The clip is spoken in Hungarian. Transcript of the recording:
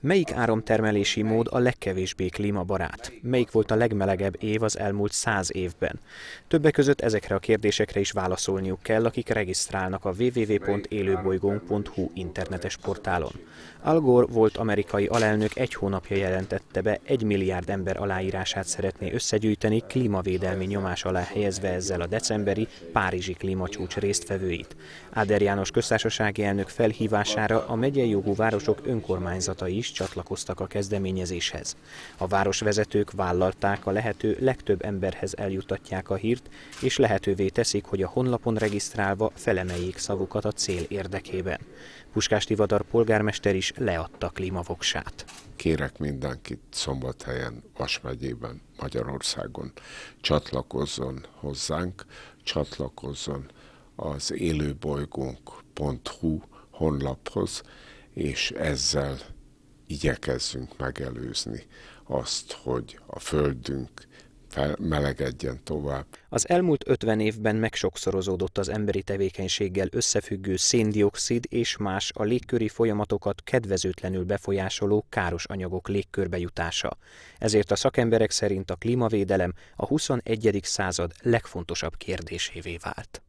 Melyik áramtermelési mód a legkevésbé klímabarát? Melyik volt a legmelegebb év az elmúlt száz évben? Többek között ezekre a kérdésekre is válaszolniuk kell, akik regisztrálnak a www.élőbolygónk.hu internetes portálon. Al Gore volt amerikai alelnök egy hónapja jelentette be, egy milliárd ember aláírását szeretné összegyűjteni, klímavédelmi nyomás alá helyezve ezzel a decemberi Párizsi klímacsúcs résztvevőit. Áder János köztársasági elnök felhívására a megyei jogú városok önkormányzata is csatlakoztak a kezdeményezéshez. A városvezetők vállalták a lehető legtöbb emberhez eljutatják a hírt, és lehetővé teszik, hogy a honlapon regisztrálva felemeljék szavukat a cél érdekében. Puskás Tivadar polgármester is leadta klímavoksát. Kérek mindenkit Szombathelyen, Vas megyében, Magyarországon csatlakozzon hozzánk, csatlakozzon az élőbolygónk.hu honlaphoz, és ezzel igyekezzünk megelőzni azt, hogy a Földünk melegedjen tovább. Az elmúlt 50 évben megsokszorozódott az emberi tevékenységgel összefüggő széndiokszid és más a légköri folyamatokat kedvezőtlenül befolyásoló káros anyagok légkörbe jutása. Ezért a szakemberek szerint a klímavédelem a 21. század legfontosabb kérdésévé vált.